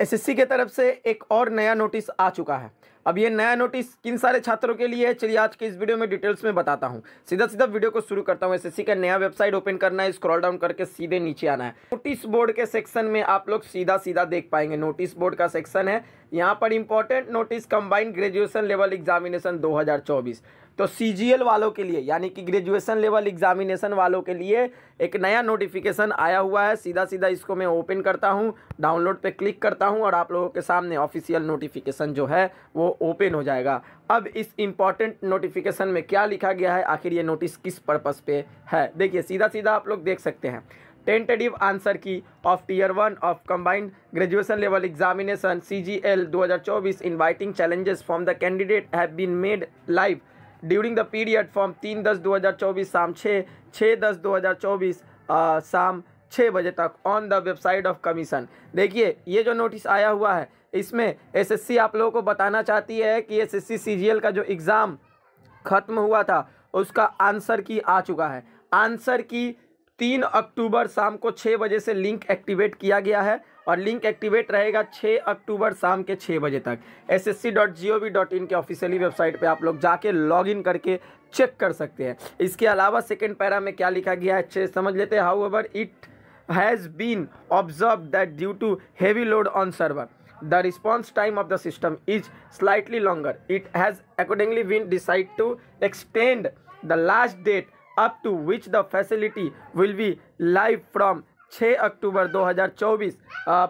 SSC के तरफ से एक और नया नोटिस आ चुका है अब ये नया नोटिस किन सारे छात्रों के लिए है चलिए आज के इस वीडियो में डिटेल्स में बताता हूँ सीधा सीधा वीडियो को शुरू करता हूँ एस का नया वेबसाइट ओपन करना है स्क्रॉल डाउन करके सीधे नीचे आना है नोटिस बोर्ड के सेक्शन में आप लोग सीधा सीधा देख पाएंगे नोटिस बोर्ड का सेक्शन है यहाँ पर important notice combined graduation level examination दो तो सी वालों के लिए यानी कि ग्रेजुएशन लेवल एग्जामिनेशन वालों के लिए एक नया नोटिफिकेशन आया हुआ है सीधा सीधा इसको मैं ओपन करता हूँ डाउनलोड पे क्लिक करता हूँ और आप लोगों के सामने ऑफिशियल नोटिफिकेशन जो है वो ओपन हो जाएगा अब इस इम्पॉर्टेंट नोटिफिकेशन में क्या लिखा गया है आखिर ये नोटिस किस पर्पस पे है देखिए सीधा सीधा आप लोग देख सकते हैं tentative answer key of tier one of combined graduation level examination C G L दो हज़ार चौबीस inviting challenges from the candidate have been made live during the period from तीन दस दो हज़ार चौबीस शाम छः छः दस दो हज़ार चौबीस शाम छः बजे तक on the website of commission देखिए ये जो नोटिस आया हुआ है इसमें एसएससी आप लोगों को बताना चाहती है कि एसएससी सीजीएल का जो एग्ज़ाम ख़त्म हुआ था उसका आंसर की आ चुका है आंसर की तीन अक्टूबर शाम को छः बजे से लिंक एक्टिवेट किया गया है और लिंक एक्टिवेट रहेगा 6 अक्टूबर शाम के 6 बजे तक S S C dot G O V in के ऑफिशियली वेबसाइट पे आप लोग जाके लॉग इन करके चेक कर सकते हैं इसके अलावा सेकेंड पैरा में क्या लिखा गया है समझ लेते हैं however it has been observed that due to heavy load on server, the response time of the system is slightly longer. It has accordingly been decided to extend the last date up to which the facility will be live from 6 October 2024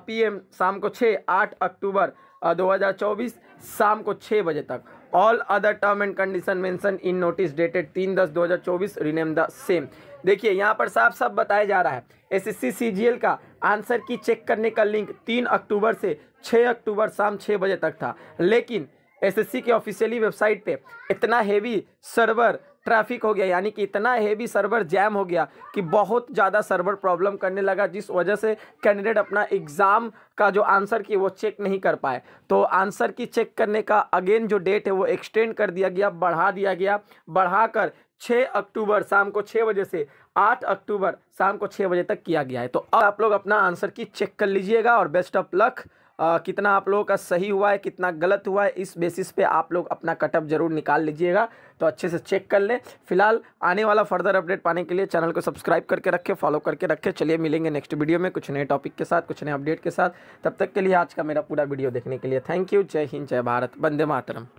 PM शाम को 6 8 अक्टूबर 2024 शाम को 6 बजे तक all other term and condition mention in notice dated तीन दस दो हज़ार चौबीस रिनेम द सेम देखिए यहाँ पर साफ साफ बताया जा रहा है एसएससी सीजीएल का आंसर की चेक करने का लिंक तीन अक्टूबर से छः अक्टूबर शाम छः बजे तक था लेकिन एसएससी के ऑफिशियली वेबसाइट पे इतना हेवी सर्वर ट्रैफिक हो गया यानी कि इतना हैवी सर्वर जैम हो गया कि बहुत ज़्यादा सर्वर प्रॉब्लम करने लगा जिस वजह से कैंडिडेट अपना एग्ज़ाम का जो आंसर की वो चेक नहीं कर पाए तो आंसर की चेक करने का अगेन जो डेट है वो एक्सटेंड कर दिया गया बढ़ा दिया गया बढ़ाकर 6 अक्टूबर शाम को 6 बजे से 8 अक्टूबर शाम को 6 बजे तक किया गया है तो अब आप लोग अपना आंसर की चेक कर लीजिएगा और बेस्ट ऑफ लक आ, कितना आप लोगों का सही हुआ है कितना गलत हुआ है इस बेसिस पे आप लोग अपना कटअप जरूर निकाल लीजिएगा तो अच्छे से चेक कर लें फिलहाल आने वाला फर्दर अपडेट पाने के लिए चैनल को सब्सक्राइब करके रखें फॉलो करके रखें चलिए मिलेंगे नेक्स्ट वीडियो में कुछ नए टॉपिक के साथ कुछ नए अपडेट के साथ तब तक के लिए आज का मेरा पूरा वीडियो देखने के लिए थैंक यू जय हिंद जय भारत वंदे मातरम